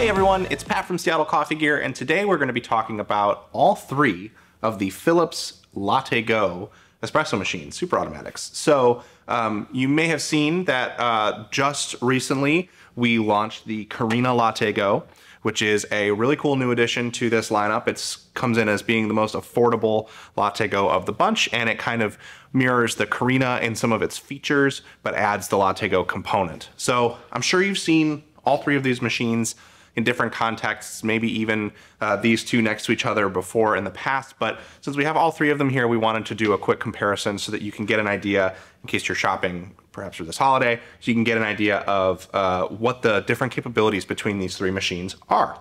Hey everyone, it's Pat from Seattle Coffee Gear, and today we're going to be talking about all three of the Philips Latte Go espresso machines, super automatics. So um, you may have seen that uh, just recently we launched the Carina Latte Go, which is a really cool new addition to this lineup. It comes in as being the most affordable Latte Go of the bunch, and it kind of mirrors the Carina in some of its features, but adds the Latte Go component. So I'm sure you've seen all three of these machines in different contexts, maybe even uh, these two next to each other before in the past. But since we have all three of them here, we wanted to do a quick comparison so that you can get an idea in case you're shopping perhaps for this holiday, so you can get an idea of uh, what the different capabilities between these three machines are.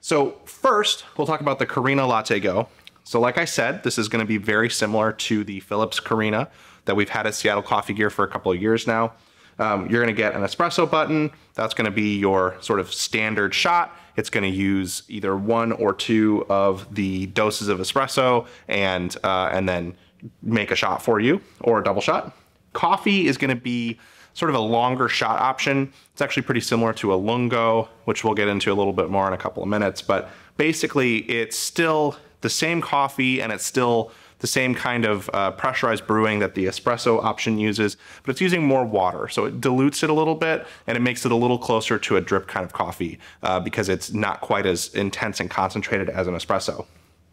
So first, we'll talk about the Carina Latte Go. So like I said, this is gonna be very similar to the Philips Carina that we've had at Seattle Coffee Gear for a couple of years now um, you're gonna get an espresso button. That's gonna be your sort of standard shot. It's gonna use either one or two of the doses of espresso and, uh, and then make a shot for you or a double shot. Coffee is gonna be sort of a longer shot option. It's actually pretty similar to a lungo, which we'll get into a little bit more in a couple of minutes, but basically it's still the same coffee and it's still the same kind of uh, pressurized brewing that the espresso option uses, but it's using more water. So it dilutes it a little bit and it makes it a little closer to a drip kind of coffee uh, because it's not quite as intense and concentrated as an espresso.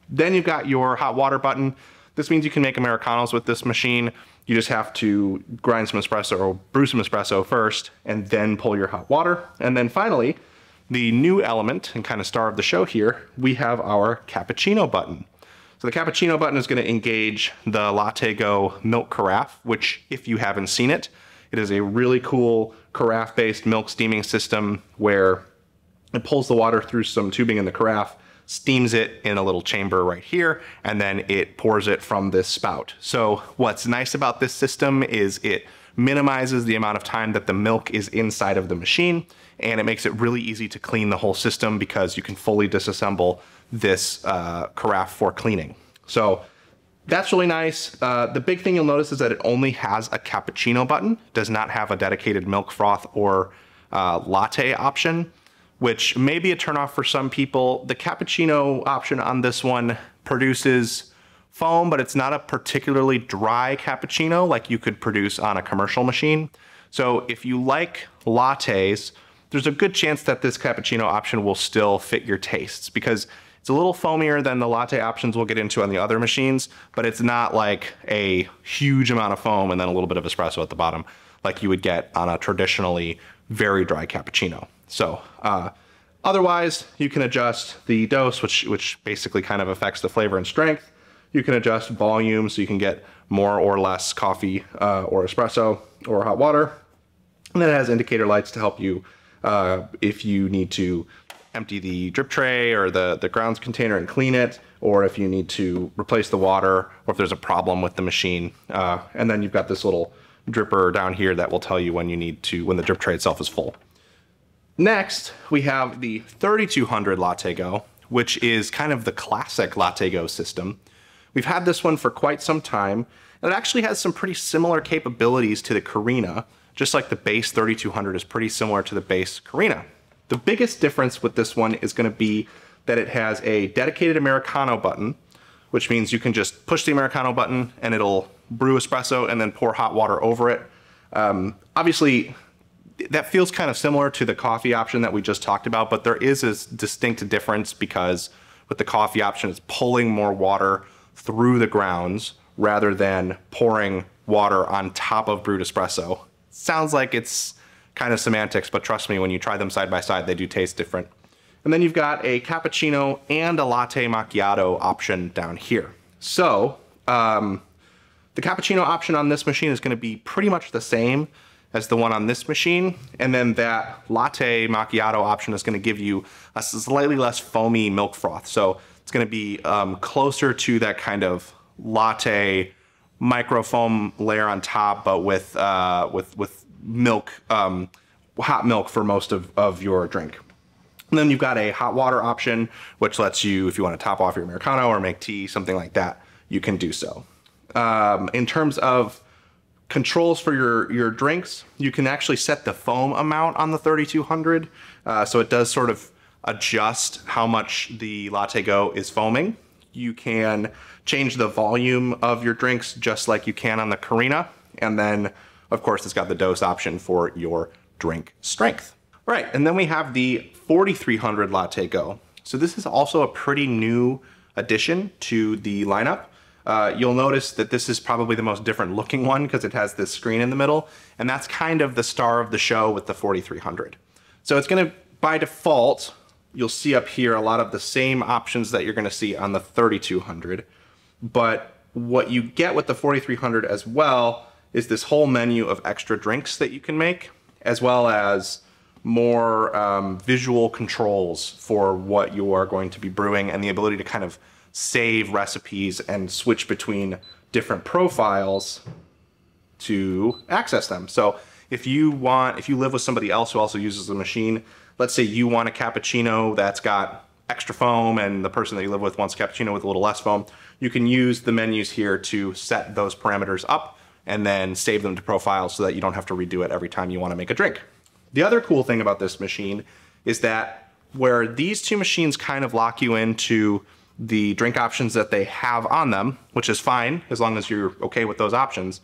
Then you've got your hot water button. This means you can make Americanos with this machine. You just have to grind some espresso or brew some espresso first and then pull your hot water. And then finally, the new element and kind of star of the show here, we have our cappuccino button. So the cappuccino button is gonna engage the Latte Go milk carafe, which if you haven't seen it, it is a really cool carafe-based milk steaming system where it pulls the water through some tubing in the carafe, steams it in a little chamber right here, and then it pours it from this spout. So what's nice about this system is it minimizes the amount of time that the milk is inside of the machine, and it makes it really easy to clean the whole system because you can fully disassemble this uh, carafe for cleaning. So that's really nice. Uh, the big thing you'll notice is that it only has a cappuccino button, does not have a dedicated milk froth or uh, latte option, which may be a turnoff for some people. The cappuccino option on this one produces foam, but it's not a particularly dry cappuccino like you could produce on a commercial machine. So if you like lattes, there's a good chance that this cappuccino option will still fit your tastes because it's a little foamier than the latte options we'll get into on the other machines, but it's not like a huge amount of foam and then a little bit of espresso at the bottom like you would get on a traditionally very dry cappuccino. So uh, otherwise, you can adjust the dose, which, which basically kind of affects the flavor and strength you can adjust volume so you can get more or less coffee uh, or espresso or hot water. And then it has indicator lights to help you uh, if you need to empty the drip tray or the, the grounds container and clean it, or if you need to replace the water, or if there's a problem with the machine. Uh, and then you've got this little dripper down here that will tell you when you need to, when the drip tray itself is full. Next, we have the 3200 Latte Go, which is kind of the classic Latte Go system. We've had this one for quite some time, and it actually has some pretty similar capabilities to the Carina, just like the base 3200 is pretty similar to the base Carina. The biggest difference with this one is gonna be that it has a dedicated Americano button, which means you can just push the Americano button and it'll brew espresso and then pour hot water over it. Um, obviously, that feels kind of similar to the coffee option that we just talked about, but there is a distinct difference because with the coffee option, it's pulling more water through the grounds rather than pouring water on top of brewed espresso. Sounds like it's kind of semantics, but trust me, when you try them side by side, they do taste different. And then you've got a cappuccino and a latte macchiato option down here. So um, the cappuccino option on this machine is gonna be pretty much the same as the one on this machine. And then that latte macchiato option is gonna give you a slightly less foamy milk froth. So it's going to be um, closer to that kind of latte microfoam layer on top, but with uh, with with milk, um, hot milk for most of, of your drink. And then you've got a hot water option, which lets you, if you want to top off your Americano or make tea, something like that, you can do so. Um, in terms of controls for your, your drinks, you can actually set the foam amount on the 3200. Uh, so it does sort of adjust how much the latte go is foaming. You can change the volume of your drinks just like you can on the Carina. And then, of course, it's got the dose option for your drink strength. All right, and then we have the 4300 Latte Go. So this is also a pretty new addition to the lineup. Uh, you'll notice that this is probably the most different looking one because it has this screen in the middle, and that's kind of the star of the show with the 4300. So it's gonna, by default, you'll see up here a lot of the same options that you're going to see on the 3200. But what you get with the 4300 as well is this whole menu of extra drinks that you can make, as well as more um, visual controls for what you are going to be brewing and the ability to kind of save recipes and switch between different profiles to access them. So if you want, if you live with somebody else who also uses the machine, let's say you want a cappuccino that's got extra foam and the person that you live with wants a cappuccino with a little less foam, you can use the menus here to set those parameters up and then save them to profiles so that you don't have to redo it every time you want to make a drink. The other cool thing about this machine is that where these two machines kind of lock you into the drink options that they have on them, which is fine as long as you're okay with those options,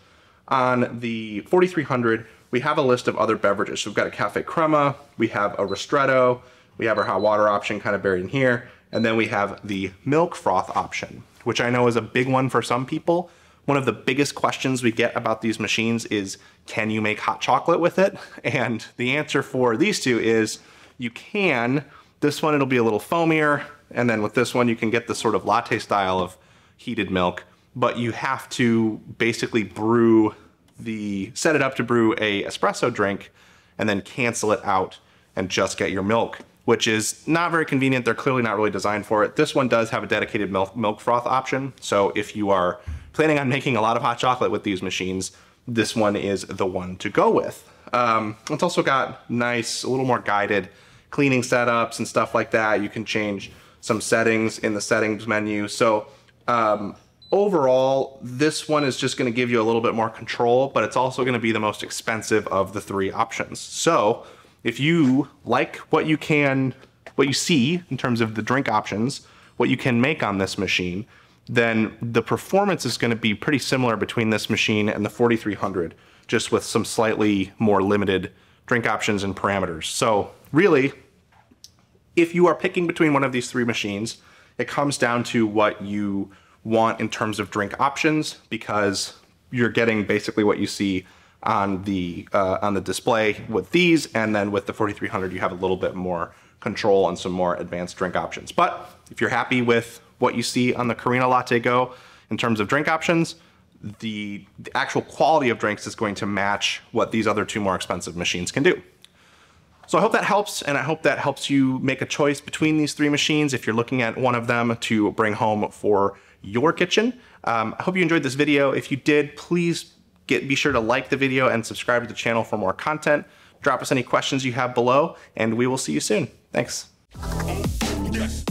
on the 4300 we have a list of other beverages. So we've got a cafe crema, we have a ristretto, we have our hot water option kind of buried in here, and then we have the milk froth option, which I know is a big one for some people. One of the biggest questions we get about these machines is, can you make hot chocolate with it? And the answer for these two is you can. This one, it'll be a little foamier. And then with this one, you can get the sort of latte style of heated milk, but you have to basically brew the set it up to brew a espresso drink and then cancel it out and just get your milk, which is not very convenient. They're clearly not really designed for it. This one does have a dedicated milk, milk froth option. So if you are planning on making a lot of hot chocolate with these machines, this one is the one to go with. Um, it's also got nice, a little more guided cleaning setups and stuff like that. You can change some settings in the settings menu. So um, Overall, this one is just gonna give you a little bit more control, but it's also gonna be the most expensive of the three options. So if you like what you can, what you see in terms of the drink options, what you can make on this machine, then the performance is gonna be pretty similar between this machine and the 4300, just with some slightly more limited drink options and parameters. So really, if you are picking between one of these three machines, it comes down to what you want in terms of drink options because you're getting basically what you see on the uh, on the display with these, and then with the 4300 you have a little bit more control on some more advanced drink options. But if you're happy with what you see on the Carina Latte Go in terms of drink options, the, the actual quality of drinks is going to match what these other two more expensive machines can do. So I hope that helps, and I hope that helps you make a choice between these three machines if you're looking at one of them to bring home for your kitchen. Um, I hope you enjoyed this video. If you did, please get be sure to like the video and subscribe to the channel for more content. Drop us any questions you have below, and we will see you soon. Thanks. Yes.